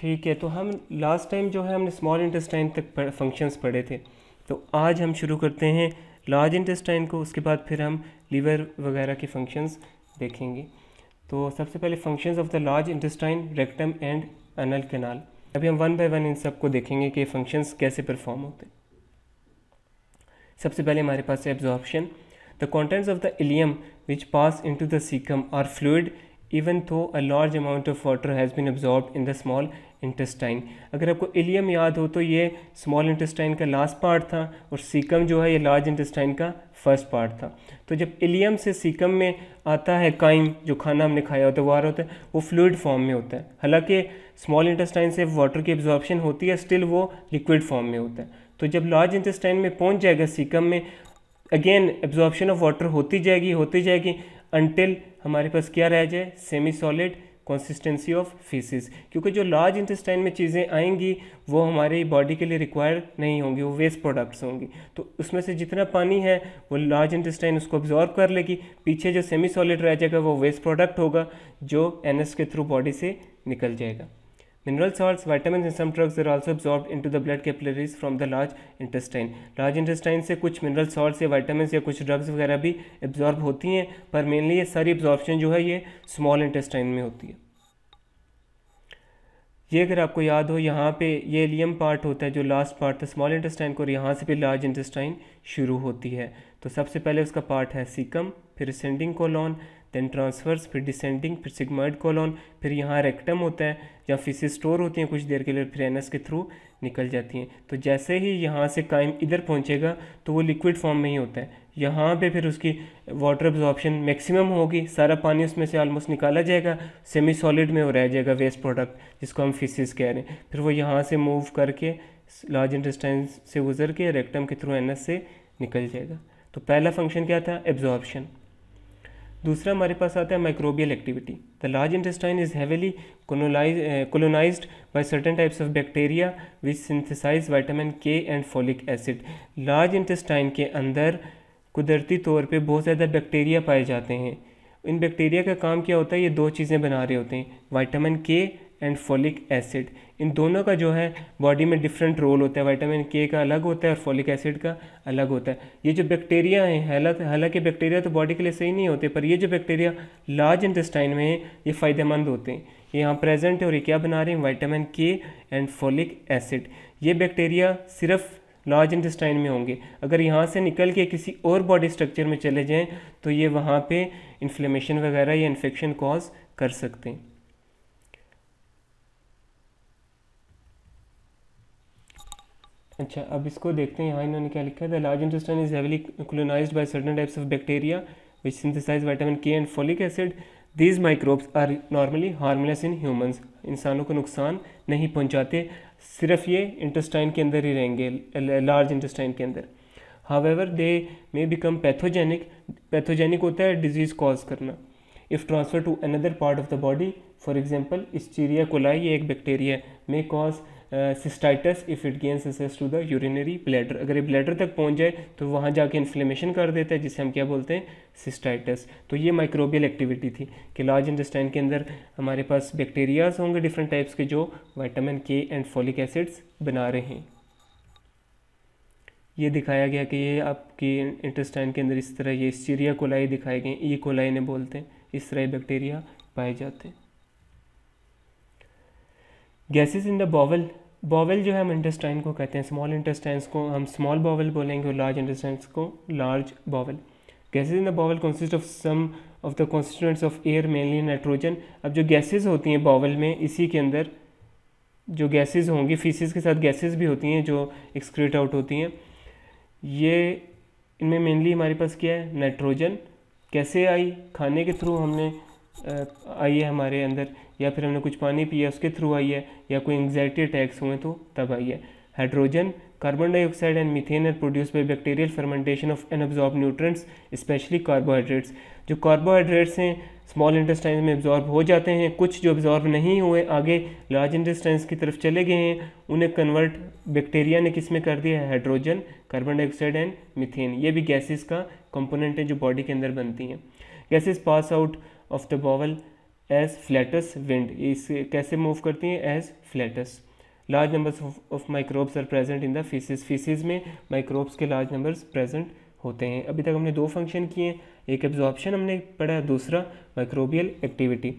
ठीक है तो हम लास्ट टाइम जो है हमने स्मॉल इंटेस्टाइन तक फंक्शंस पढ़े थे तो आज हम शुरू करते हैं लार्ज इंटेस्टाइन को उसके बाद फिर हम लीवर वगैरह के फंक्शंस देखेंगे तो सबसे पहले functions of the large intestine rectum and anal canal अभी हम वन बाय वन इन सब को देखेंगे कि फंक्शंस कैसे परफॉर्म होते हैं सबसे पहले हमारे पास है absorption the contents of the ileum which pass into the caecum are fluid even though a large amount of water has been absorbed in the small intestine अगर आपको इलियम याद हो तो ये small intestine का last part था और caecum जो है ये large intestine का first part था तो जब इलियम से सीकम में आता है काइम जो खाना हमने खाया होता है बाहर होता है वो फ्लूड फॉर्म में होता है हालांकि स्मॉल इंटेस्टाइन से वाटर की एब्जॉर्प्शन होती है स्टिल वो लिक्विड फॉर्म में होता है तो जब लार्ज इंटेस्टाइन में पहुंच जाएगा सीकम में अगेन एब्जॉर्बशन ऑफ वाटर होती जाएगी होती जाएगी अनटिल हमारे पास क्या रह जाए semi solid consistency of faeces क्योंकि जो लार्ज इंटेस्टाइन में चीज़ें आएंगी वो हमारी बॉडी के लिए रिक्वायर नहीं होंगी वो वेस्ट प्रोडक्ट्स होंगी तो उसमें से जितना पानी है वो लार्ज इंटेस्टाइन उसको ऑब्जॉर्व कर लेगी पीछे जो सेमी सॉलिड रह जाएगा वो वेस्ट प्रोडक्ट होगा जो एन के थ्रू बॉडी से निकल जाएगा Mineral salts, vitamins and some drugs are also absorbed into the blood capillaries from the large intestine. Large intestine से कुछ mineral salts या vitamins या कुछ drugs वगैरह भी absorb होती हैं पर mainly ये सारी absorption जो है ये small intestine में होती है ये अगर आपको याद हो यहाँ पे ये लियम पार्ट होता है जो लास्ट पार्ट था स्मॉल इंटेस्टाइन को और यहाँ से भी लार्ज इंटेस्टाइन शुरू होती है तो सबसे पहले उसका पार्ट है सीकम फिर सेंडिंग कोलॉन देन ट्रांसफर्स फिर डिसेंडिंग फिर सिग्माइड कॉलोन फिर यहाँ रेक्टम होता है जहाँ फिशेज स्टोर होती हैं कुछ देर के लिए फिर एनस के थ्रू निकल जाती हैं तो जैसे ही यहाँ से काइम इधर पहुँचेगा तो वो लिक्विड फॉर्म में ही होता है यहाँ पे फिर उसकी वाटर एब्जॉर्प्शन मैक्सिमम होगी सारा पानी उसमें से ऑलमोस्ट निकाला जाएगा सेमी सॉलिड में वो रह जाएगा वेस्ट प्रोडक्ट जिसको हम फिशेज कह रहे हैं फिर वो यहाँ से मूव करके लार्ज इंटेस्टाइन से गुजर के रेक्टम के थ्रू एनस से निकल जाएगा तो पहला फंक्शन क्या था एब्जॉर्प्शन दूसरा हमारे पास आता है microbial activity the large intestine is heavily colonise by certain types of bacteria which synthesise vitamin K and folic acid large intestine के अंदर कुदरती तौर पे बहुत ज़्यादा बैक्टीरिया पाए जाते हैं इन बैक्टीरिया का काम क्या होता है ये दो चीज़ें बना रहे होते हैं vitamin K and folic acid in दोनों का जो है बॉडी में डिफरेंट रोल होता है वाइटामिन के का अलग होता है और फॉलिक एसिड का अलग होता है ये जो बैक्टीरिया हैं हालांकि बैक्टीरिया तो बॉडी के लिए सही नहीं होते पर ये जो बैक्टीरिया लार्ज इंटेस्टाइन में है ये फ़ायदेमंद होते हैं ये यहाँ प्रेजेंट है और ये क्या बना रहे हैं vitamin K and folic acid ये बैक्टीरिया सिर्फ लार्ज इंटेस्टाइन में होंगे अगर यहाँ से निकल के किसी और बॉडी स्ट्रक्चर में चले जाएँ तो ये वहाँ पर इन्फ्लेमेशन वगैरह या इन्फेक्शन कॉज कर सकते हैं अच्छा अब इसको देखते हैं यहाँ इन्होंने क्या लिखा है the large intestine is heavily colonise by certain types of bacteria which synthesize vitamin K and folic acid these microbes are normally harmless in humans. इंसानों को नुकसान नहीं पहुँचाते सिर्फ ये इंटेस्टाइन के अंदर ही रहेंगे लार्ज इंटेस्टाइन के अंदर however they may become pathogenic pathogenic होता है डिजीज़ कॉज करना if transfer to another part of the body for Escherichia coli ये एक bacteria may cause cystitis if it gains access to the urinary bladder अगर ये bladder तक पहुंच जाए तो वहाँ जाके इन्फ्लेमेशन कर देता है जिसे हम क्या बोलते हैं सिस्टाइटस तो ये माइक्रोबियल एक्टिविटी थी कि लार्ज इंटेस्टाइन के अंदर हमारे पास बैक्टीरियाज होंगे डिफरेंट टाइप्स के जो vitamin K and folic acids बना रहे हैं ये दिखाया गया कि ये आपके इंटेस्टाइन के अंदर इस तरह ये सीरिया कोलाई दिखाए गए ई कोलाई ने बोलते हैं इस तरह बैक्टीरिया पाए जाते हैं gases in the bowel bowel जो है हम इंटेस्टाइन को कहते हैं स्मॉल इंटेस्टाइन को हम स्मॉल बॉवल बोलेंगे और लार्ज इंटेस्टाइन को large bowel gases in the bowel consist of some of the constituents of air mainly nitrogen अब जो गैसेज होती हैं बॉवल में इसी के अंदर जो गैसेज होंगी फीसिस के साथ गैसेज भी होती हैं जो एक्सक्रीट आउट होती हैं ये इनमें मेनली हमारे पास क्या है नाइट्रोजन कैसे आई खाने के थ्रू हमने आई है हमारे अंदर या फिर हमने कुछ पानी पिया उसके थ्रू आई है या कोई एंगजाइटी अटैक्स हुए तो तब आई है hydrogen carbon dioxide and methane are produce by bacterial fermentation of an unabsorbed nutrients especially carbohydrates जो कार्बोहाइड्रेट्स हैं स्मॉल इंडस्ट्राइज में एब्जॉर्ब हो जाते हैं कुछ जो एब्जॉर्ब नहीं हुए आगे लार्ज इंडस्ट्राइज की तरफ चले गए हैं उन्हें कन्वर्ट बैक्टीरिया ने किस में कर दिया है hydrogen carbon dioxide and methane ये भी गैसेज का कंपोनेंट है जो बॉडी के अंदर बनती हैं gases pass out of the bowel as flatus wind इस कैसे मूव करती हैं as flatus large numbers of microbes are present in the faeces faeces में माइक्रोब्स के लार्ज नंबर्स प्रेजेंट होते हैं अभी तक हमने दो फंक्शन किए हैं एक एब्जॉर्प्शन हमने पढ़ा दूसरा माइक्रोबियल एक्टिविटी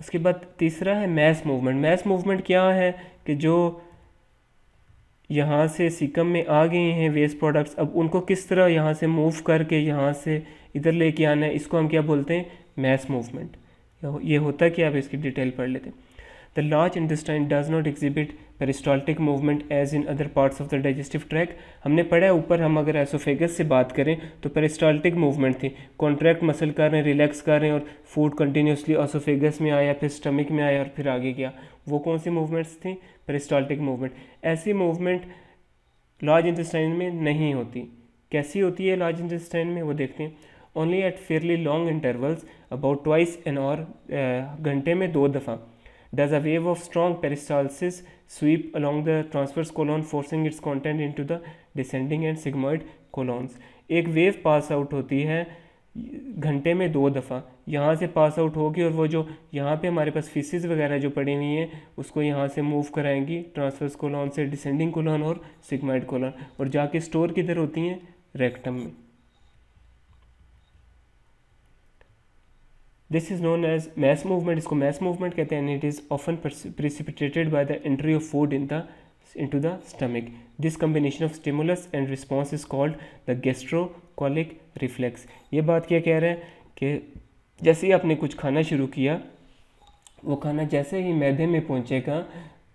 उसके बाद तीसरा है मैस मूवमेंट मैस मूवमेंट क्या है कि जो यहाँ से सिकम में आ गए हैं वेस्ट प्रोडक्ट्स अब उनको किस तरह यहाँ से मूव करके यहाँ से इधर लेके आना है इसको हम क्या बोलते हैं मैस मूवमेंट ये होता क्या आप इसकी डिटेल पढ़ लेते the large intestine does not exhibit peristaltic movement as in other parts of the digestive tract हमने पढ़ा है ऊपर हम अगर एसोफेगस से बात करें तो पेरिस्टॉल्टिक मूवमेंट थी कॉन्ट्रैक्ट मसल कर रहे हैं रिलैक्स कर रहे हैं और फूड कंटिन्यूसली एसोफेगस में आया फिर स्टमिक में आया और फिर आगे गया वो कौन सी मूवमेंट्स थी पेरिस्टॉल्टिक मूवमेंट ऐसी मूवमेंट लार्ज इंटेस्टाइन में नहीं होती कैसी होती है लार्ज इंटेस्टाइन में वो देखते हैं only at fairly long intervals about twice an hour घंटे में दो दफ़ा does a wave of strong peristalsis sweep along the transverse colon forcing its content into the descending and sigmoid colons एक wave pass out होती है घंटे में दो दफ़ा यहाँ से पास आउट होगी और वो जो यहाँ पे हमारे पास फीसिस वगैरह जो पड़ी हुई हैं उसको यहाँ से मूव कराएंगी ट्रांसफर्स कोलोन से डिसेंडिंग कोलोन और सिगमाइड कोलोन और जाके स्टोर किधर होती हैं रेक्टम में this is known as mass movement इसको मैस मूवमेंट कहते हैं and it is often precipitated by the entry of food in the into the stomach this combination of stimulus and response is called the gastrocolic reflex ये बात क्या कह रहे हैं कि जैसे ही आपने कुछ खाना शुरू किया वो खाना जैसे ही मैदे में पहुंचेगा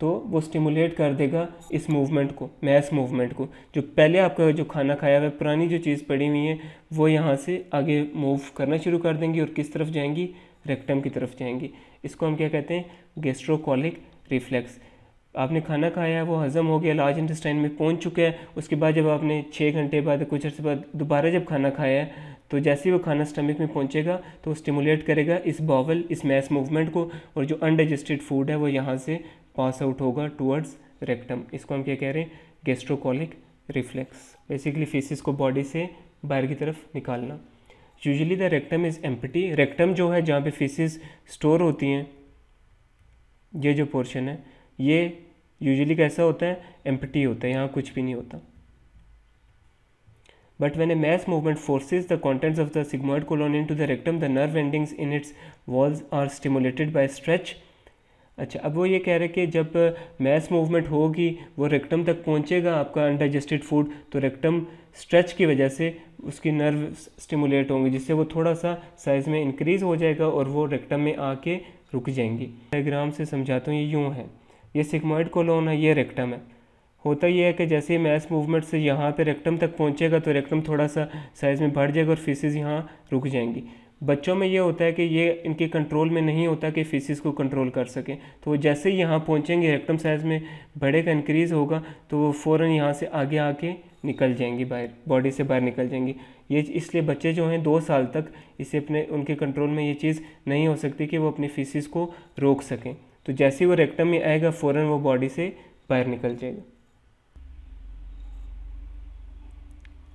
तो वो स्टिमुलेट कर देगा इस मूवमेंट को मैस मूवमेंट को जो पहले आपका जो खाना खाया हुआ है पुरानी जो चीज़ पड़ी हुई है वो यहाँ से आगे मूव करना शुरू कर देंगी और किस तरफ जाएंगी रेक्टम की तरफ जाएंगी इसको हम क्या कहते हैं गेस्ट्रोकॉलिक रिफ्लेक्स आपने खाना खाया है वो हज़म हो गया लार्ज इंटेस्टाइन में पहुंच चुका है उसके बाद जब आपने छः घंटे बाद कुछ अर्से बाद दोबारा जब खाना खाया है तो जैसे ही वो खाना स्टमक में पहुंचेगा तो स्टिमुलेट करेगा इस बॉवल इस मैस मूवमेंट को और जो अनडाइजेस्टेड फूड है वो यहाँ से पास आउट होगा टूवर्ड्स रेक्टम इसको हम क्या कह रहे हैं गेस्ट्रोकोलिक रिफ्लेक्स बेसिकली फेसिस को बॉडी से बाहर की तरफ निकालना usually the rectum is empty rectum जो है जहाँ पे फेसिस स्टोर होती हैं ये जो पोर्शन है ये यूजली कैसा होता है एम्पटी होता है यहाँ कुछ भी नहीं होता but when a mass movement forces the contents of the sigmoid colon to the rectum the nerve endings in its walls are stimulated by stretch अच्छा अब वो ये कह रहे हैं कि जब मैस मूवमेंट होगी वो रेक्टम तक पहुंचेगा आपका अनडाइजेस्टेड फूड तो रेक्टम स्ट्रेच की वजह से उसकी नर्व स्टिमुलेट होंगे जिससे वो थोड़ा सा साइज़ में इंक्रीज़ हो जाएगा और वो रेक्टम में आके रुक जाएंगी डायग्राम से समझाता हूँ ये यूँ है ये सिकमोइड कोलोन है ये रेक्टम है होता यह है कि जैसे मैस मूवमेंट से यहाँ पे रेक्टम तक पहुँचेगा तो रेक्टम थोड़ा सा साइज़ में बढ़ जाएगा और फीसिस यहाँ रुक जाएंगी बच्चों में ये होता है कि ये इनके कंट्रोल में नहीं होता कि फीसिस को कंट्रोल कर सकें तो जैसे ही यहाँ पहुँचेंगे रेक्टम साइज़ में बड़े का इंक्रीज़ होगा तो वो फ़ौर यहाँ से आगे आके निकल जाएंगी बाहर बॉडी से बाहर निकल जाएंगी ये इसलिए बच्चे जो हैं दो साल तक इसे अपने उनके कंट्रोल में ये चीज़ नहीं हो सकती कि वो अपनी फीसिस को रोक सकें तो जैसे ही वो रेक्टम में आएगा फ़ौर वो बॉडी से बाहर निकल जाएगा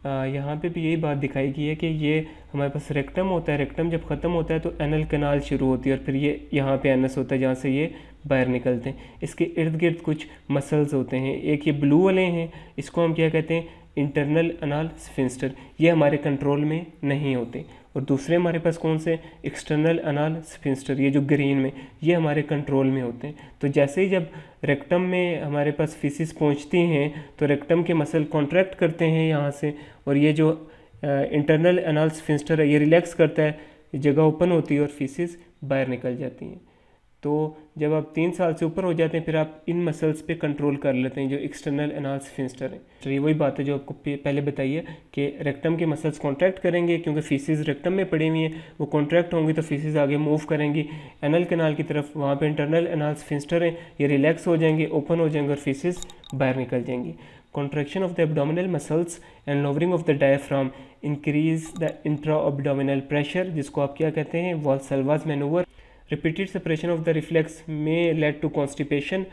यहाँ पे भी यही बात दिखाई गई है कि ये हमारे पास रेक्टम होता है रेक्टम जब ख़त्म होता है तो एनल कनाल शुरू होती है और फिर ये यहाँ पे एनस होता है जहाँ से ये बाहर निकलते हैं इसके इर्द गिर्द कुछ मसल्स होते हैं एक ये ब्लू वाले हैं इसको हम क्या कहते हैं इंटरनल अनाल स्फिंस्टर ये हमारे कंट्रोल में नहीं होते और दूसरे हमारे पास कौन से एक्सटर्नल अनाल स्फिंस्टर ये जो ग्रेन में ये हमारे कंट्रोल में होते हैं तो जैसे ही जब रेक्टम में हमारे पास फीसिस पहुंचती हैं तो रेक्टम के मसल कॉन्ट्रैक्ट करते हैं यहाँ से और ये जो इंटरनल अनाल स्फिंस्टर है ये रिलैक्स करता है जगह ओपन होती है और फीसिस बाहर निकल जाती हैं तो जब आप तीन साल से ऊपर हो जाते हैं फिर आप इन मसल्स पे कंट्रोल कर लेते हैं जो एक्सटर्नल एनाल्स फिंस्टर हैं तो ये वही बात है जो आपको पहले बताइए कि रेक्टम के मसल्स कॉन्ट्रैक्ट करेंगे क्योंकि फीसिस रेक्टम में पड़ी हुई हैं वो कॉन्ट्रैक्ट होंगी तो फीसिस आगे मूव करेंगी एनल कैनाल की तरफ वहाँ पर इंटरनल एनाल्स फिंस्टर हैं ये रिलैक्स हो जाएंगे ओपन हो जाएंगे और फीसिस बाहर निकल जाएंगी contraction of the abdominal muscles and lowering of the diaphragm increase the intra abdominal pressure जिसको आप क्या कहते हैं Valsalva manoeuvre repeated separation of the reflex may lead to constipation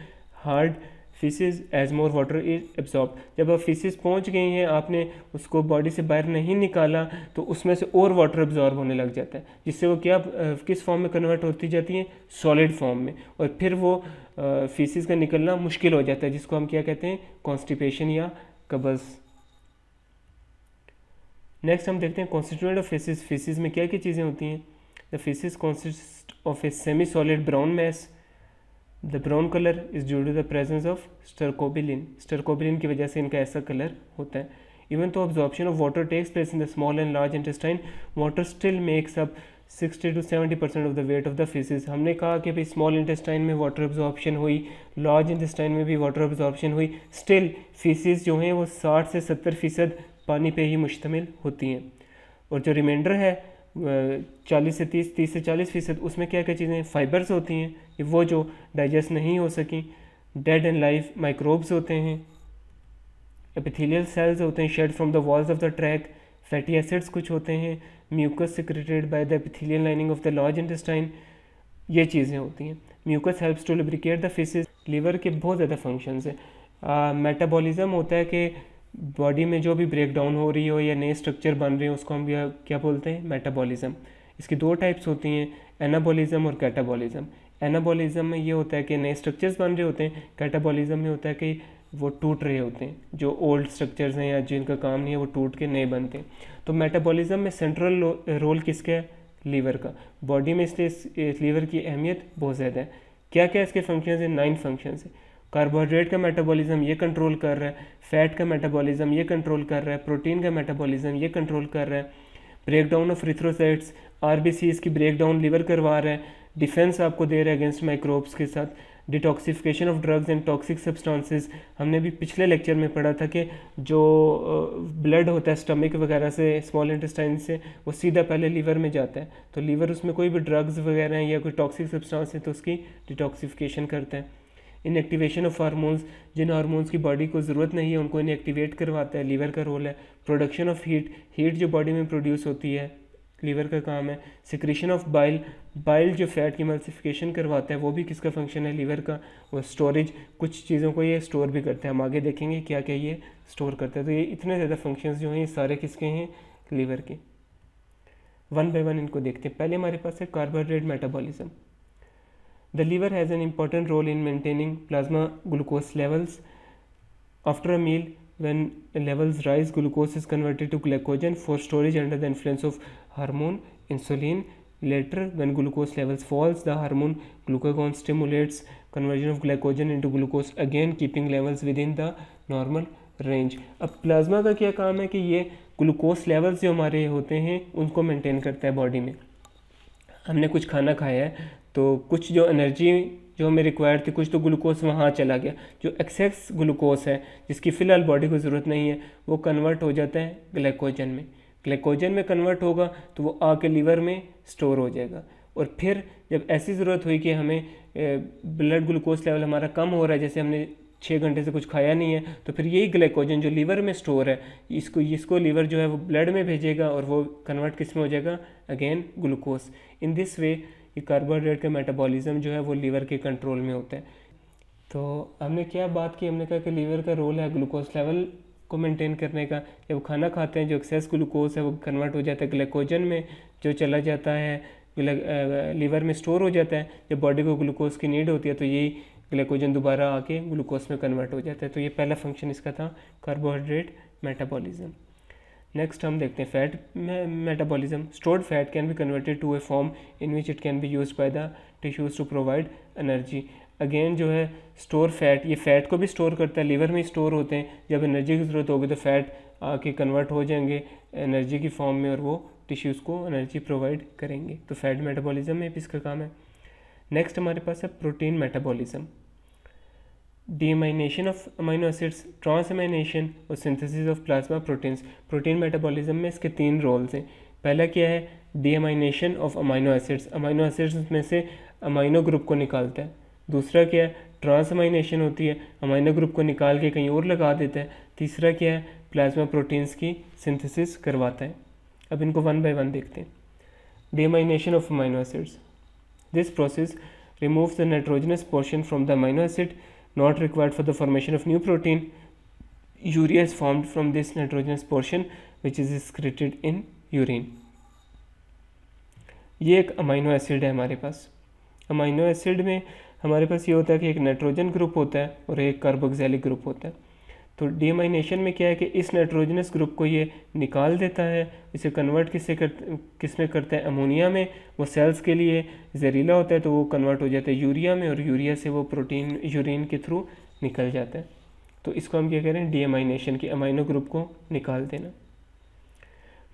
hard faeces as more water is absorb जब आप fishes पहुँच गई हैं आपने उसको बॉडी से बाहर नहीं निकाला तो उसमें से और वाटर एब्जॉर्ब होने लग जाता है जिससे वो क्या किस फॉर्म में कन्वर्ट होती जाती हैं सॉलिड फॉर्म में और फिर वो फीसिस का निकलना मुश्किल हो जाता है जिसको हम क्या कहते हैं कॉन्स्टिपेशन या कबज़ नेक्स्ट हम देखते हैं कॉन्स्टिट्यूएंट ऑफ फीसिस फीसिस में क्या क्या चीज़ें होती हैं The feces consists of a semi-solid brown mass. The brown color is due to the presence of stercobilin. Stercobilin ki wajah se inka aisa color hota hai Even though absorption of water takes place in the small and large intestine, water still makes up 60 to 70 percent of the weight of the feces हमने कहा कि भाई small intestine में water absorption हुई large intestine में भी water absorption हुई still feces जो हैं वो 60 से 70 फीसद पानी पे ही मुश्तमिल होती हैं और जो remainder है चालीस से तीस तीस से चालीस फ़ीसद उसमें क्या क्या चीज़ें फाइबर्स होती हैं कि वो जो डाइजेस्ट नहीं हो सकी डेड एंड लाइफ माइक्रोब्स होते हैं एपिथेलियल सेल्स होते हैं shed from the walls of the tract fatty acids कुछ होते हैं mucus secreted by the epithelial lining of the large intestine ये चीज़ें होती हैं mucus helps to lubricate the faeces liver के बहुत ज़्यादा फंक्शंस हैं मेटाबॉलिज्म होता है कि बॉडी में जो भी ब्रेक डाउन हो रही हो या नए स्ट्रक्चर बन रहे हो उसको हम क्या बोलते हैं मेटाबॉलिज्म इसकी दो टाइप्स होती हैं एनाबॉलिज्म और कैटाबॉलिज्म एनाबॉलिज्म में ये होता है कि नए स्ट्रक्चर्स बन रहे होते हैं कैटाबॉलिज्म में होता है कि वो टूट रहे होते हैं जो ओल्ड स्ट्रक्चर्स हैं या जिनका काम नहीं है वो टूट के नए बनते हैं तो मेटाबॉलिज्म में सेंट्रल रोल किसका है लीवर का बॉडी में इसलिए इस लीवर की अहमियत बहुत ज़्यादा है क्या क्या इसके फंक्शंस हैं नाइन फंक्शंस हैं कार्बोहाइड्रेट का मेटाबॉलिज्म ये कंट्रोल कर रहा है फैट का मेटाबॉलिज्म ये कंट्रोल कर रहा है प्रोटीन का मेटाबॉलिज्म ये कंट्रोल कर रहा है breakdown of erythrocytes R B C इसकी ब्रेक डाउन लीवर करवा रहा है डिफेंस आपको दे रहा है अगेंस्ट माइक्रोब्स के साथ detoxification of drugs and toxic substances हमने भी पिछले लेक्चर में पढ़ा था कि जो ब्लड होता है स्टमक वगैरह से स्मॉल इंटेस्टाइन से वो सीधा पहले लीवर में जाता है तो लीवर उसमें कोई भी ड्रग्स वगैरह या कोई टॉक्सिक सब्सटेंस है तो उसकी डिटॉक्सिफिकेशन करता है इनएक्टिवेशन ऑफ हार्मोन्स जिन हार्मोन्स की बॉडी को ज़रूरत नहीं है उनको इनएक्टिवेट करवाता है लीवर का रोल है प्रोडक्शन ऑफ हीट हीट जो बॉडी में प्रोड्यूस होती है लीवर का काम है सिक्रेशन ऑफ बाइल बाइल जो फैट की मल्सिफिकेशन करवाता है वो भी किसका फंक्शन है लीवर का और स्टोरेज कुछ चीज़ों को ये स्टोर भी करता है हम आगे देखेंगे क्या क्या ये स्टोर करता है तो ये इतने ज़्यादा फंक्शंस जो हैं ये सारे किसके हैं लीवर के वन बाय वन इनको देखते हैं पहले हमारे पास है carbohydrate metabolism The liver has an important role in maintaining plasma glucose levels. After a meal, when levels rise, glucose is converted to glycogen for storage under the influence of hormone insulin. Later, when glucose levels falls, the hormone glucagon stimulates conversion of glycogen into glucose again keeping levels within the normal range. अब plasma का क्या काम है कि ये glucose levels जो हमारे होते हैं उनको मेंटेन करता है बॉडी में हमने कुछ खाना खाया है तो कुछ जो एनर्जी जो हमें रिक्वायर्ड थी कुछ तो ग्लूकोज वहाँ चला गया जो एक्सेस ग्लूकोज है जिसकी फ़िलहाल बॉडी को ज़रूरत नहीं है वो कन्वर्ट हो जाता है ग्लाइकोजन में ग्लाइकोजन में कन्वर्ट होगा तो वो आके लीवर में स्टोर हो जाएगा और फिर जब ऐसी ज़रूरत हुई कि हमें ब्लड ग्लूकोज लेवल हमारा कम हो रहा है जैसे हमने छः घंटे से कुछ खाया नहीं है तो फिर यही ग्लाइकोजन जो लीवर में स्टोर है इसको इसको लीवर जो है वो ब्लड में भेजेगा और वो कन्वर्ट किस में हो जाएगा again glucose in this way ये कार्बोहाइड्रेट का मेटाबॉलिज्म जो है वो लीवर के कंट्रोल में होता है तो हमने क्या बात की हमने कहा कि लीवर का रोल है ग्लूकोज लेवल को मेंटेन करने का जब खाना खाते हैं जो एक्सेस ग्लूकोज है वो कन्वर्ट हो जाता है ग्लाइकोजन में जो चला जाता है लीवर में स्टोर हो जाता है जब बॉडी को ग्लूकोज की नीड होती है तो यही ग्लाइकोजन दोबारा आके ग्लूकोज में कन्वर्ट हो जाता है तो ये पहला फंक्शन इसका था कार्बोहाइड्रेट मेटाबॉलिज्म नेक्स्ट हम देखते हैं fat metabolism stored fat can be converted to a form in which it can be used by the tissues to provide energy again जो है स्टोर फैट ये फैट को भी स्टोर करता है लीवर में स्टोर होते हैं जब एनर्जी की ज़रूरत होगी तो फैट आके कन्वर्ट हो जाएंगे एनर्जी की फॉर्म में और वो टिश्यूज़ को एनर्जी प्रोवाइड करेंगे तो फैट मेटाबॉलिज्म में भी इसका काम है नेक्स्ट हमारे पास है protein metabolism deamination of amino acids transamination और synthesis of plasma proteins protein metabolism में इसके तीन रोल्स हैं पहला क्या है deamination of amino acids amino acids में से अमाइनो ग्रुप को निकालता है दूसरा क्या है ट्रांसमाइनेशन होती है अमाइनो ग्रुप को निकाल के कहीं और लगा देता है तीसरा क्या है प्लाज्मा प्रोटीन्स की सिंथेसिस करवाता है अब इनको वन बाय वन देखते हैं deamination of amino acids this process removes the nitrogenous portion from the amino acid not required for the formation of new protein. Urea is formed from this nitrogenous portion which is excreted in urine. ये एक amino acid है हमारे पास amino acid में हमारे पास ये होता है कि एक नाइट्रोजन ग्रुप होता है और एक कार्बोक्सिलिक ग्रुप होता है तो डीएमाइनेशन में क्या है कि इस नाइट्रोजनस ग्रुप को ये निकाल देता है इसे कन्वर्ट किससे कर किस में करता है अमोनिया में वो सेल्स के लिए जहरीला होता है तो वो कन्वर्ट हो जाता है यूरिया में और यूरिया से वो प्रोटीन यूरिन के थ्रू निकल जाता है तो इसको हम क्या कह रहे हैं डीएमाइनेशन की अमाइनो ग्रुप को निकाल देना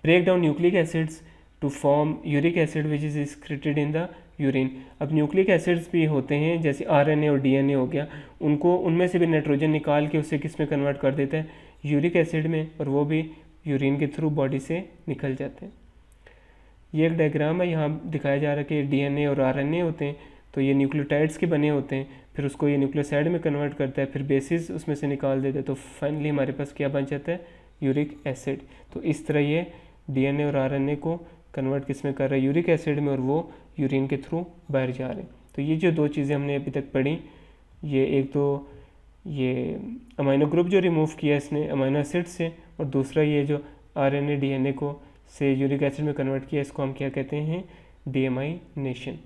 break down nucleic acids to form uric acid which is excreted in the urine अब न्यूक्लिक एसिड्स भी होते हैं जैसे आरएनए और डीएनए हो गया उनको उनमें से भी नाइट्रोजन निकाल के उसे किस में कन्वर्ट कर देता है यूरिक एसिड में और वो भी यूरिन के थ्रू बॉडी से निकल जाते हैं ये एक डायग्राम है यहाँ दिखाया जा रहा है कि डीएनए और आरएनए होते हैं तो ये न्यूक्लियोटाइड्स के बने होते हैं फिर उसको ये न्यूक्लियोसाइड में कन्वर्ट करता है फिर बेसिस उसमें से निकाल देता है तो फाइनली हमारे पास क्या बन जाता है यूरिक एसिड तो इस तरह ये डीएनए और आरएनए को कन्वर्ट किस में कर रहा है यूरिक एसिड में और वो यूरिन के थ्रू बाहर जा रहे हैं तो ये जो दो चीज़ें हमने अभी तक पढ़ी ये एक तो ये अमाइनो ग्रुप जो रिमूव किया है इसने अमाइनो एसिड से और दूसरा ये जो एन ए को से यूरिक एसिड में कन्वर्ट किया इसको हम क्या कहते हैं डीएमाइनेशन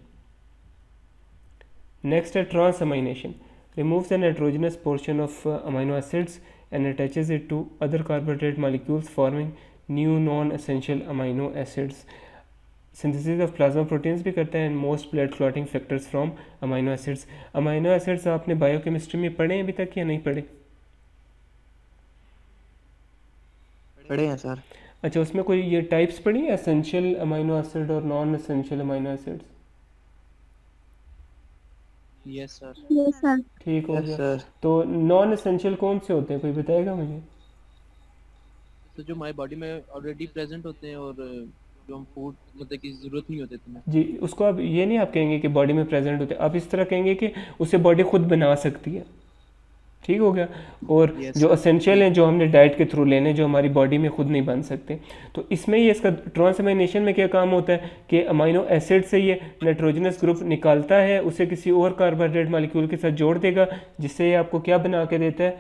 नेक्स्ट है transamination remove a nitrogenous portion of amino acids and attach it to other carbohydrate molecules forming new non essential amino acids synthesis of plasma proteins भी करता है and most blood clotting factors from amino acids amino acids आपने biochemistry में पढ़े हैं अभी तक या नहीं पढ़े पढ़े हैं सर अच्छा उसमें कोई ये टाइप्स पढ़ी है एसेंशियल अमाइनो एसिड और non essential amino acids yes sir ठीक हो गया तो नॉन एसेंशियल कौन से होते हैं कोई बताएगा मुझे तो जो माय बॉडी में ऑलरेडी प्रेजेंट होते हैं और जो हम फूड मतलब की ज़रूरत नहीं होती तुम्हें जी उसको आप ये नहीं आप कहेंगे कि बॉडी में प्रेजेंट होते आप इस तरह कहेंगे कि उसे बॉडी खुद बना सकती है ठीक हो गया और yes. जो असेंशियल हैं जो हमने डाइट के थ्रू लेने जो हमारी बॉडी में खुद नहीं बन सकते तो इसमें ये इसका ट्रांसमाइनेशन में क्या काम होता है कि अमाइनो एसिड से ये नाइट्रोजनस ग्रुप निकालता है उसे किसी और कार्बोहाइड्रेट मालिक्यूल के साथ जोड़ देगा जिससे ये आपको क्या बना के देता है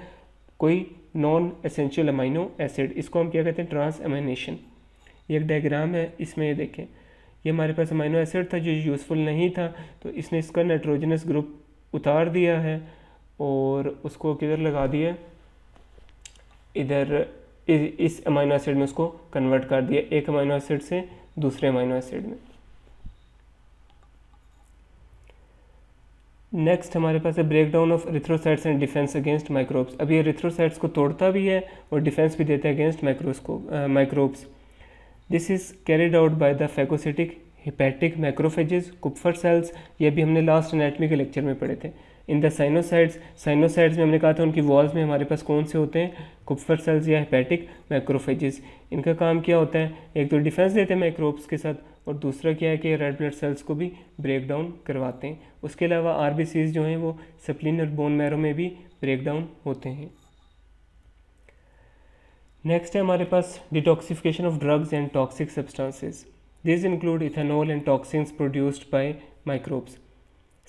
कोई नॉन असेंशियल अमाइनो एसिड इसको हम क्या कहते हैं ट्रांसमिनेशन ये एक डायग्राम है इसमें ये देखें ये हमारे पास अमाइनो एसिड था जो यूज़फुल नहीं था तो इसने इसका नाइट्रोजनस ग्रुप उतार दिया है और उसको किधर लगा दिया इधर इस अमाइनो एसिड में उसको कन्वर्ट कर दिया एक अमाइनो एसिड से दूसरे अमाइनो एसिड में नेक्स्ट हमारे पास है break down of erythrocytes and defence against microbes अब ये रिथ्रोसाइट्स को तोड़ता भी है और डिफेंस भी देता है against microscope microbes this is carried out by the phagocytic hepatic macrophages Kupffer cells ये भी हमने लास्ट एनाटमी के लेक्चर में पढ़े थे इन द साइनोसाइड्स साइनोसाइड्स में हमने कहा था उनकी वॉल्स में हमारे पास कौन से होते हैं कुपफ़र सेल्स या हिपैटिक मैक्रोफेजेस इनका काम क्या होता है एक तो डिफेंस देते हैं माइक्रोब्स के साथ और दूसरा क्या है कि रेड ब्लड सेल्स को भी ब्रेक डाउन करवाते हैं उसके अलावा आर जो हैं वो सप्लिन और बोन मैरो में भी ब्रेक डाउन होते हैं नेक्स्ट है हमारे पास detoxification of drugs and toxic substances this include ethanol and toxins produced by microbes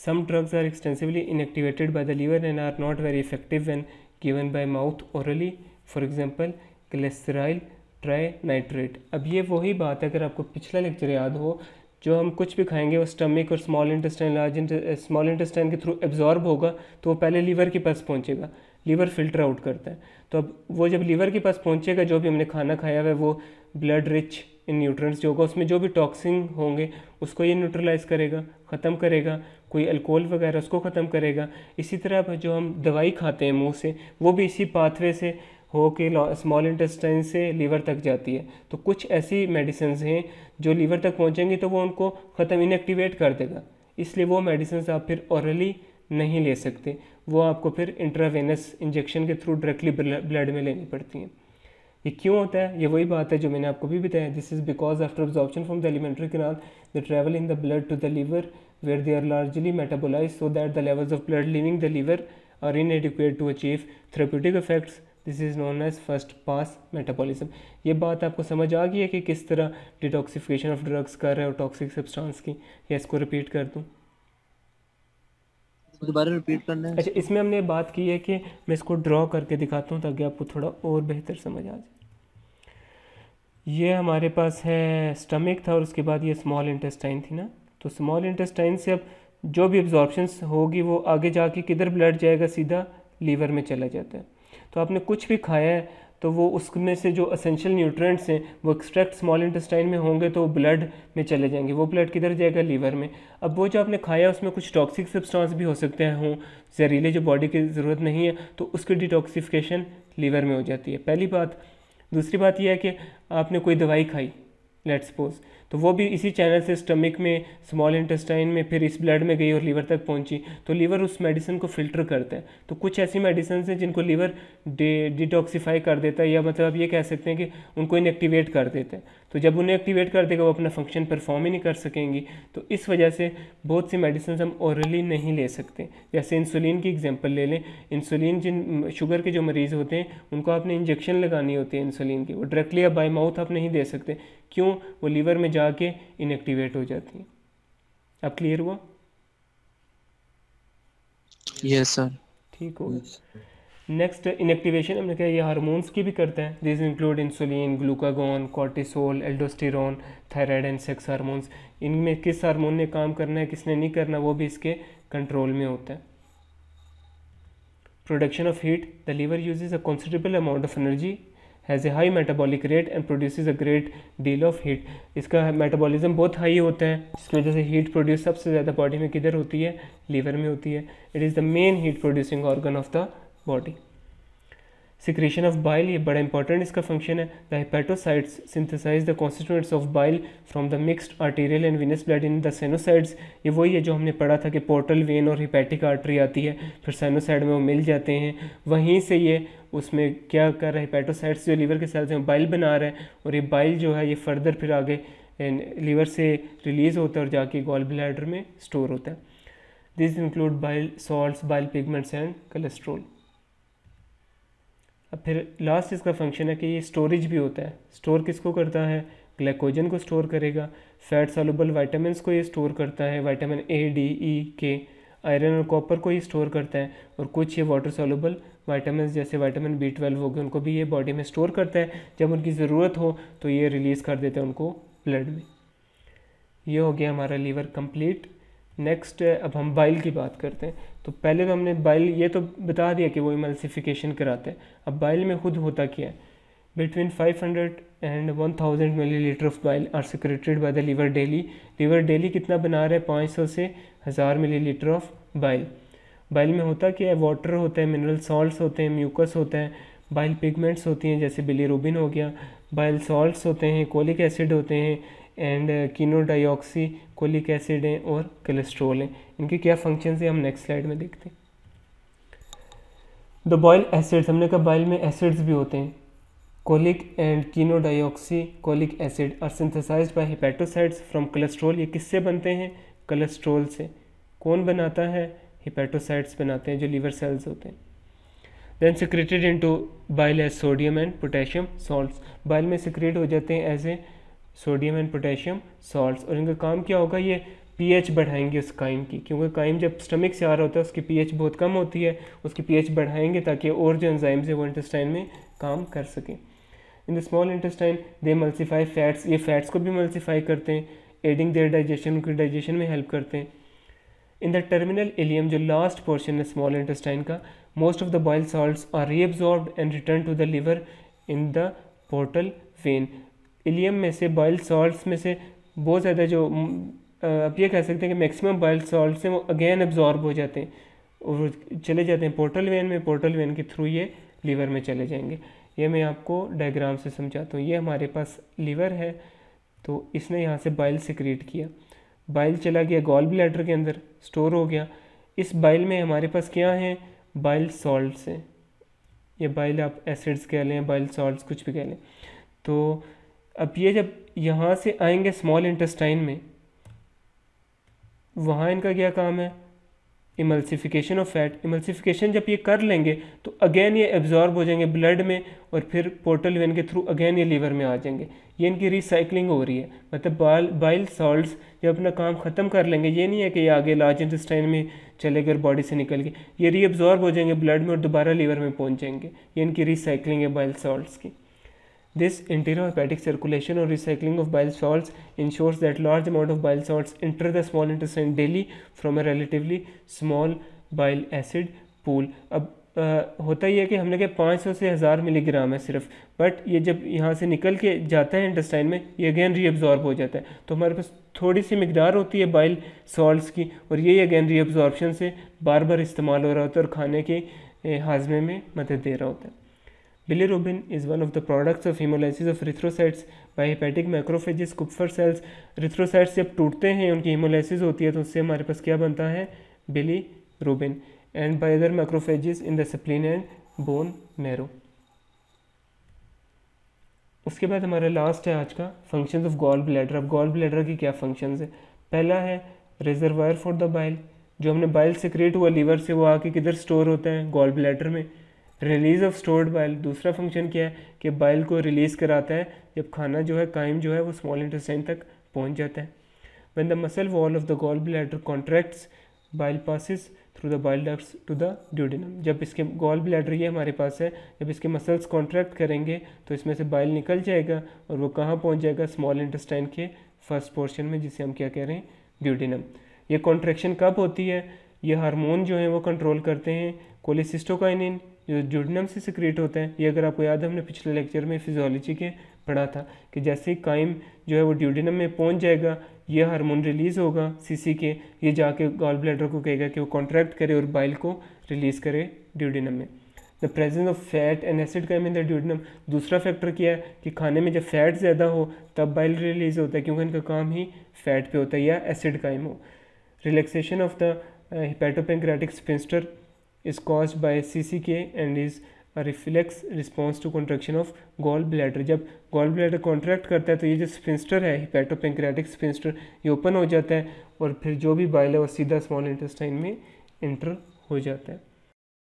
some drugs are extensively inactivated by the liver and are not very effective when given by mouth orally for example example, trinitrate अब ये वही बात है अगर आपको पिछला lecture याद हो जो हम कुछ भी खाएंगे वो स्टमिक और small intestine large small intestine के थ्रू एब्जॉर्ब होगा तो वो पहले लीवर के पास पहुंचेगा लीवर फिल्टर आउट करता है तो अब वो जब लीवर के पास पहुँचेगा जो भी हमने खाना खाया हुआ है वो ब्लड रिच इन न्यूट्रंट्स जो होगा उसमें जो भी टॉक्सिन होंगे उसको ये न्यूट्रलाइज करेगा ख़त्म करेगा कोई अल्कोहल वगैरह उसको ख़त्म करेगा इसी तरह जो हम दवाई खाते हैं मुंह से वो भी इसी पाथवे से हो के स्मॉल इंटेस्टाइन से लीवर तक जाती है तो कुछ ऐसी मेडिसिन हैं जो लीवर तक पहुँचेंगी तो वो उनको ख़त्म इनएक्टिवेट कर देगा इसलिए वो मेडिसिन आप फिर औरली नहीं ले सकते वो आपको फिर इंट्रावेनस इंजेक्शन के थ्रू डायरेक्टली ब्लड में लेनी पड़ती हैं ये क्यों होता है ये वही बात है जो मैंने आपको भी बताया this is because after absorption from the alimentary canal the travel in the blood to the liver where they are largely metabolise so that the levels of blood leaving the liver are inadequate to achieve therapeutic effects this is known as first pass metabolism ये बात आपको समझ आ गई है कि किस तरह detoxification of drugs कर रहे हो टॉक्सिक सब्सटेंस की या इसको रिपीट कर दूँ मुझे बारे रिपीट करना है अच्छा इसमें हमने बात की है कि मैं इसको ड्रॉ करके दिखाता हूँ ताकि आपको थोड़ा और बेहतर समझ आ जाए ये हमारे पास है स्टमक था और उसके बाद ये स्मॉल इंटेस्टाइन थी ना तो स्मॉल इंटेस्टाइन से अब जो भी एब्जॉर्बशन होगी वो आगे जाके किधर ब्लड जाएगा सीधा लीवर में चला जाता है तो आपने कुछ भी खाया है तो वो उसमें से जो असेंशियल न्यूट्रेंट्स हैं वो एक्सट्रैक्ट स्मॉल इंटेस्टाइन में होंगे तो ब्लड में चले जाएंगे वो ब्लड किधर जाएगा लीवर में अब वो जो आपने खाया उसमें कुछ टॉक्सिक सब्सटेंस भी हो सकते हैं हों जहरीले जो बॉडी की ज़रूरत नहीं है तो उसकी डिटॉक्सिफिकेशन लीवर में हो जाती है पहली बात दूसरी बात यह है कि आपने कोई दवाई खाई लेट्स सपोज तो वो भी इसी चैनल से स्टमक में स्मॉल इंटेस्टाइन में फिर इस ब्लड में गई और लीवर तक पहुंची तो लीवर उस मेडिसिन को फिल्टर करता है तो कुछ ऐसी मेडिसिन हैं जिनको लीवर डिटॉक्सीफाई कर देता है या मतलब आप ये कह सकते हैं कि उनको इनएक्टिवेट कर देता है तो जब उन्हें एक्टिवेट कर देगा वो अपना फंक्शन परफॉर्म ही नहीं कर सकेंगी तो इस वजह से बहुत सी मेडिसिन हम औरली नहीं ले सकते जैसे इंसुलिन की एग्जाम्पल ले लें इंसुलिन जिन शुगर के जो मरीज़ होते हैं उनको आपने इंजेक्शन लगानी होती है इंसुलिन की वो डायरेक्टली आप बाई माउथ आप नहीं दे सकते क्यों वो लीवर में जाके इनएक्टिवेट हो जाती है अब क्लियर हुआ यस सर ठीक हो नेक्स्ट इनएक्टिवेशन हमने कहा ये हार्मोन्स की भी करते हैं this include insulin glucagon cortisol aldosterone thyroid and sex hormones इनमें किस हार्मोन ने काम करना है किसने नहीं करना वो भी इसके कंट्रोल में होता है production of heat the liver uses a considerable amount of energy has a high metabolic rate and produce a great deal of heat इसका मेटाबॉलिज्म बहुत हाई होता है जिसकी वजह से हीट प्रोड्यूस सबसे ज़्यादा बॉडी में किधर होती है लीवर में होती है it is the main heat producing organ of the body secretion of bile ये बड़ा इंपॉर्टेंट इसका फंक्शन है the hepatocytes synthesise the constituents of bile from the mixed arterial and venous blood in the sinusoids ये वही है जो हमने पढ़ा था कि पोर्टल वेन और हिपैटिक आर्टरी आती है फिर सेनोसाइड में वो मिल जाते हैं वहीं से ये उसमें क्या कर रहा है हेपेटोसाइट्स जो लीवर के सेल्स हैं बाइल बना रहे हैं और ये बाइल जो है ये फर्दर फिर आगे लीवर से रिलीज़ होता है और जाके गॉल ब्लैडर में स्टोर होता है this include bile salt bile pigments and cholesterol अब फिर लास्ट इसका फंक्शन है कि ये स्टोरेज भी होता है स्टोर किसको करता है ग्लाइकोजन को स्टोर करेगा फैट सॉलुबल वाइटामस को ये स्टोर करता है वाइटामिन ए डी ई के आयरन और कॉपर को ये स्टोर करता है और कुछ ये वाटर सॉलुबल वाइटामिन जैसे वाइटामिन बी ट्वेल्व हो गए उनको भी ये बॉडी में स्टोर करता है जब उनकी ज़रूरत हो तो ये रिलीज़ कर देते हैं उनको ब्लड में ये हो गया हमारा लीवर कंप्लीट नेक्स्ट uh, अब हम बाइल की बात करते हैं तो पहले तो हमने बाइल ये तो बता दिया कि वो इमल्सिफिकेशन कराते हैं अब बाइल में खुद होता क्या है between 500 and 1000 millilitre of bile are secreted by the liver daily liver daily कितना बना रहा है 500 से 1000 मिलीलीटर ऑफ बाइल बाइल में होता क्या है वाटर होता है मिनरल सॉल्ट्स होते हैं म्यूकस होते हैं बाइल पिगमेंट्स होती हैं जैसे बिलीरोबिन हो गया बाइल सॉल्ट्स होते हैं कोलिक एसिड होते हैं एंड कीनोडाइऑक्सी कोलिक एसिड हैं और कोलेस्ट्रोल हैं इनके क्या फंक्शन हैं हम नेक्स्ट स्लाइड में देखते हैं द बॉयल एसिड्स हमने कहा बॉयल में एसिड्स भी होते हैं cholic and chenodeoxy cholic acid are synthesised by hepatocytes from cholesterol ये किससे बनते हैं कोलेस्ट्रोल से कौन बनाता है हिपेटोसाइड्स बनाते हैं जो लीवर सेल्स होते हैं then secreted into bile as sodium and potassium salts bile में सिक्रेट हो जाते हैं as a sodium and potassium salts और इनका काम क्या होगा ये पीएच बढ़ाएंगे उस काइम की क्योंकि काइम जब स्टमिक से आ रहा होता है उसकी पीएच बहुत कम होती है उसकी पीएच बढ़ाएंगे ताकि और जो एंजाइम्स हैं वो इंटेस्टाइन में काम कर सकें in the small intestine they emulsify fats ये फैट्स को भी मल्सीफाई करते हैं एडिंग देयर डाइजेशन उनकी डाइजेशन में हेल्प करते हैं इन द टर्मिनल एलियम जो लास्ट पोर्शन है स्मॉल इंटेस्टाइन का most of the bile salt are reabsorb and return to the liver in the portal vein ileum में से बॉयल सॉल्ट में से बहुत ज़्यादा जो आप ये कह सकते हैं कि मैक्सिमम बॉयल सॉल्ट हैं वो अगेन एब्जॉर्ब हो जाते हैं और चले जाते हैं पोर्टल वेन में पोर्टल वेन के थ्रू ये लीवर में चले जाएंगे ये मैं आपको डायग्राम से समझाता हूँ ये हमारे पास लीवर है तो इसने यहाँ से बाइल सिक्रिएट किया बाइल चला गया गॉल ब्लैडर के अंदर स्टोर हो गया इस बाइल में हमारे पास क्या है बाइल सॉल्ट्स हैं ये बाइल आप एसिड्स कह लें बाइल सॉल्ट्स कुछ भी कह लें तो अब ये जब यहाँ से आएंगे स्मॉल इंटेस्टाइन में वहाँ इनका क्या काम है इमल्सिफिकेशन ऑफ फैट इमल्सिफिकेशन जब ये कर लेंगे तो अगेन ये एब्जॉर्ब हो जाएंगे ब्लड में और फिर पोर्टल वेन के थ्रू अगेन ये लीवर में आ जाएंगे ये इनकी रिसाइकलिंग हो रही है मतलब बाल बाइल सॉल्ट्स जब अपना काम ख़त्म कर लेंगे ये नहीं है कि ये आगे लार्ज इंटेस्टाइन में चले गए बॉडी से निकल के ये रीअब्जॉर्ब हो जाएंगे ब्लड में और दोबारा लीवर में पहुँच जाएंगे ये इनकी रिसाइकलिंग है बाइल सॉल्ट्स की This enterohepatic circulation or recycling of bile salts ensures that large amount of bile salts enter the small intestine daily from a relatively small bile acid pool. अब आ, होता ही है कि हमने कहा 500 से हज़ार मिलीग्राम है सिर्फ बट ये जब यहाँ से निकल के जाता है इंटेस्टाइन में ये अगेन रीअब्ज़ॉर्ब हो जाता है तो हमारे पास थोड़ी सी मकदार होती है बाइल सॉल्ट्स की और ये अगेन रीअब्ज़ॉर्बशन से बार बार इस्तेमाल हो रहा होता है और खाने के हाजमे में मदद दे रहा होता है Bilirubin is one of the products of hemolysis of erythrocytes by hepatic macrophages Kupffer cells erythrocytes जब टूटते हैं उनकी hemolysis होती है तो उससे हमारे पास क्या बनता है bilirubin and by other macrophages in the spleen and bone marrow उसके बाद हमारा लास्ट है आज का फंक्शंस ऑफ गॉल ब्लैडर अब गॉल ब्लैडर की क्या फंक्शंस है पहला है रिजर्वायर फॉर द बाइल जो हमने बाइल से क्रिएट हुआ लीवर से वो आके किधर स्टोर होता है गॉल ब्लैडर में रिलीज़ ऑफ स्टोर्ड बाइल दूसरा फंक्शन क्या है कि बाइल को रिलीज़ कराता है जब खाना जो है कायम जो है वो स्मॉल इंटेस्टाइन तक पहुँच जाता है the muscle wall of the the bladder contracts bile passes through the bile ducts to the duodenum जब इसके गॉल ब्लैडर ये हमारे पास है जब इसके मसल्स कॉन्ट्रैक्ट करेंगे तो इसमें से बाइल निकल जाएगा और वो कहाँ पहुँच जाएगा स्मॉल इंटेस्टाइन के फर्स्ट पोर्शन में जिसे हम क्या कह रहे हैं ड्यूडिनम ये कॉन्ट्रैक्शन कब होती है ये हार्मोन जो है वो कंट्रोल करते हैं कोलिसिस्टोकाइनिन जो जुर्नम से सिक्रेट होता है ये अगर आपको याद है हमने पिछले लेक्चर में फिजोलॉजी के पढ़ा था कि जैसे ही काइम जो है वो ड्यूडिनम में पहुंच जाएगा ये हार्मोन रिलीज़ होगा सीसी के ये जाके गॉल ब्लैडर को कहेगा कि वो कॉन्ट्रैक्ट करे और बाइल को रिलीज़ करे ड्यूडिनम में the presence of fat and acid का इन द ड्यूडिनम दूसरा फैक्टर क्या है कि खाने में जब फैट ज़्यादा हो तब बाइल रिलीज होता है क्योंकि इनका काम ही फैट पे होता है या एसिड कायम हो relaxation of the hepatopancreatic sphincter is caused by CCK and is a reflex response to contraction of gall bladder जब गॉल ब्लैडर कॉन्ट्रैक्ट करता है तो ये जो sphincter है हिपैटोपेंक्रेटिक sphincter ये open हो जाता है और फिर जो भी bile है वो सीधा small intestine में enter हो जाता है